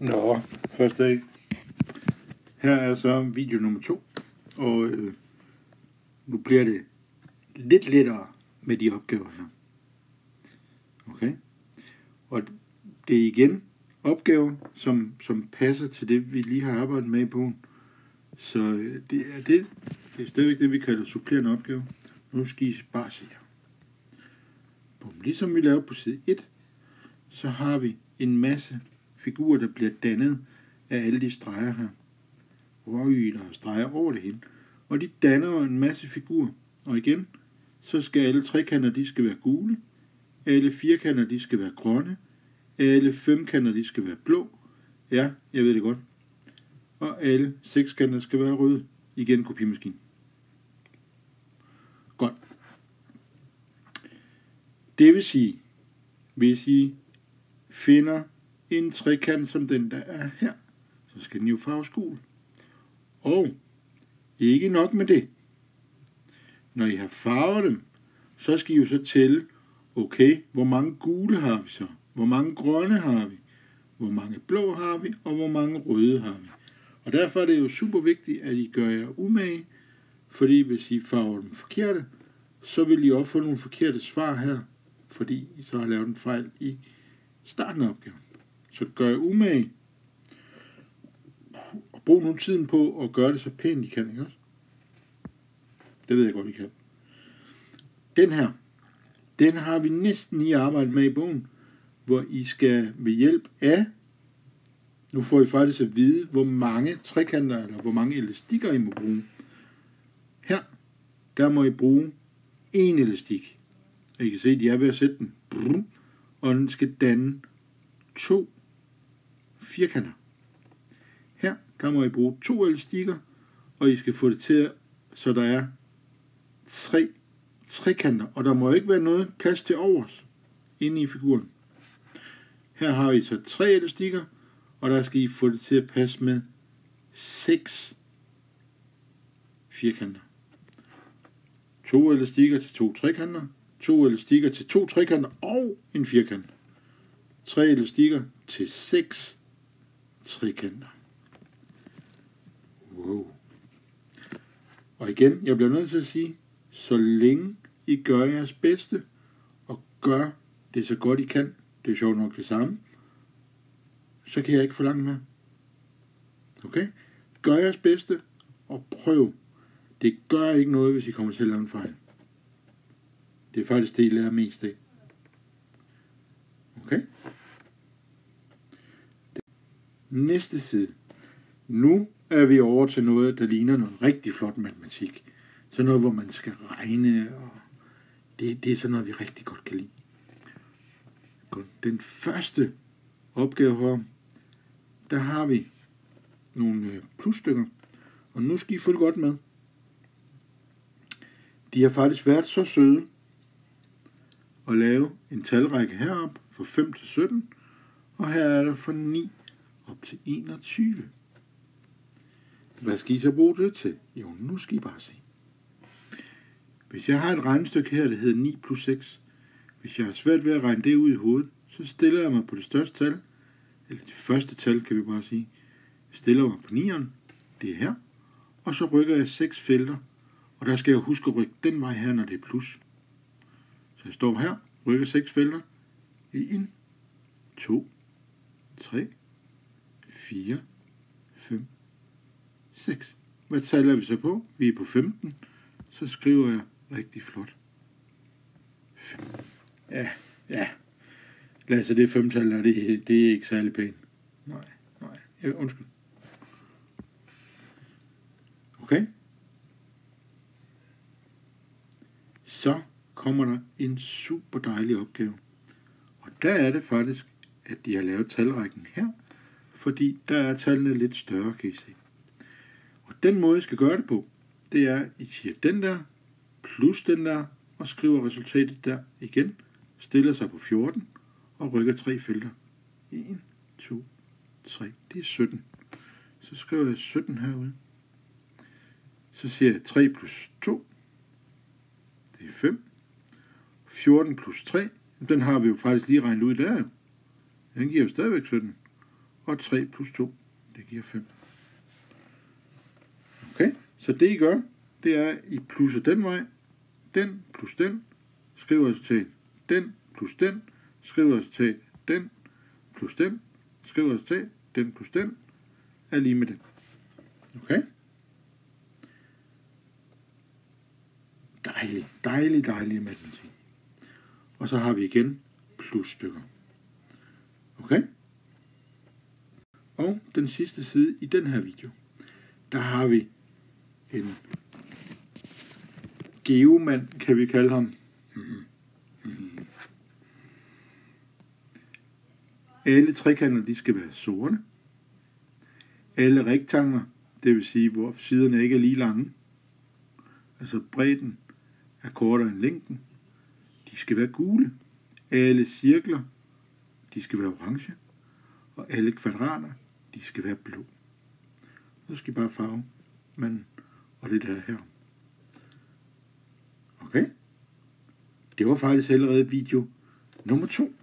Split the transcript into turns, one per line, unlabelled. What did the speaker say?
Nå, første dag. Her er så video nummer to, og øh, nu bliver det lidt lettere med de opgaver her. Okay? Og det er igen opgaver, som, som passer til det, vi lige har arbejdet med i bogen. Så øh, det er, det, det er stadigvæk det, vi kalder supplerende opgave. Nu skal I bare se her. Bum. Ligesom vi laver på side 1, så har vi en masse figur, der bliver dannet af alle de streger her. Røgyler og streger over det hele. Og de danner en masse figur. Og igen, så skal alle trekanter, de skal være gule. Alle firkanter, de skal være grønne. Alle femkanter, de skal være blå. Ja, jeg ved det godt. Og alle sekskanter skal være røde. Igen kopimaskinen. Godt. Det vil sige, hvis I finder i en trekant som den, der er her. Så skal den jo farves gul. Og ikke nok med det. Når I har farvet dem, så skal I jo så tælle, okay, hvor mange gule har vi så? Hvor mange grønne har vi? Hvor mange blå har vi? Og hvor mange røde har vi? Og derfor er det jo super vigtigt, at I gør jer umage, fordi hvis I farver dem forkerte, så vil I også få nogle forkerte svar her, fordi I så har lavet en fejl i starten af opgaven. Så gør jeg umage, og brug nogle tiden på at gøre det så pænt, I kan, ikke også? Det ved jeg godt, I kan. Den her, den har vi næsten lige arbejdet med i bogen, hvor I skal ved hjælp af, nu får I faktisk at vide, hvor mange trekanter eller hvor mange elastikker I må bruge. Her, der må I bruge en elastik. Og I kan se, at de er ved at sætte den. Og den skal danne to firkanter. Her der må I bruge to elastikker, og I skal få det til, så der er tre trekanter, og der må ikke være noget plads til overs inde i figuren. Her har I så tre elastikker, og der skal I få det til at passe med seks firkanter. To elastikker til to trekanter, to elastikker til to trekanter og en firkant. Tre elastikker til seks Trekanter. Wow. Og igen, jeg bliver nødt til at sige, så længe I gør jeres bedste, og gør det så godt I kan, det er sjovt nok det samme, så kan jeg ikke forlange mere. Okay? Gør jeres bedste, og prøv. Det gør ikke noget, hvis I kommer til at lave en fejl. Det er faktisk det, I lærer mest af. Okay? Næste side. Nu er vi over til noget, der ligner noget rigtig flot matematik. Sådan noget, hvor man skal regne, og det, det er sådan noget, vi rigtig godt kan lide. Den første opgave her, der har vi nogle øh, plusstykker, og nu skal I følge godt med. De har faktisk været så søde at lave en talrække herop fra 5 til 17, og her er der fra 9 op til 21. Hvad skal I så bruge det til? Jo, nu skal I bare se. Hvis jeg har et regnestykke her, der hedder 9 plus 6, hvis jeg har svært ved at regne det ud i hovedet, så stiller jeg mig på det største tal, eller det første tal, kan vi bare sige. Jeg stiller mig på 9'eren, det er her, og så rykker jeg 6 felter, og der skal jeg huske at rykke den vej her, når det er plus. Så jeg står her, rykker 6 felter, 1, 2, 3, 4, 5, 6. Hvad taler vi så på? Vi er på 15. Så skriver jeg rigtig flot. 5. Ja, ja. se, det er femtal, og det, det er ikke særlig pænt. Nej, nej. Ja, undskyld. Okay? Så kommer der en super dejlig opgave. Og der er det faktisk, at de har lavet talrækken her, fordi der er tallene lidt større, kan I se. Og den måde, I skal gøre det på, det er, I siger den der, plus den der, og skriver resultatet der igen, stiller sig på 14, og rykker tre felter. 1, 2, 3, det er 17. Så skriver jeg 17 herude. Så siger jeg 3 plus 2, det er 5. 14 plus 3, den har vi jo faktisk lige regnet ud der. Den giver jo stadigvæk 17 og 3 plus 2, det giver 5. Okay, så det I gør, det er, I plusser den vej, den plus den, skriver altså til den plus den, skriver altså til den plus den, skriver altså til den plus den, er lige med den. Okay? Dejlig, dejlig, dejlig matematik. Og så har vi igen plusstykker. Okay? Og den sidste side i den her video, der har vi en geomand, kan vi kalde ham. Alle trekanter, de skal være sorte. Alle rektangler, det vil sige, hvor siderne ikke er lige lange, altså bredden er kortere end længden, de skal være gule. Alle cirkler, de skal være orange. Og alle kvadrater, de skal være blå. Så skal I bare farve men og det der her. Okay? Det var faktisk allerede video nummer to.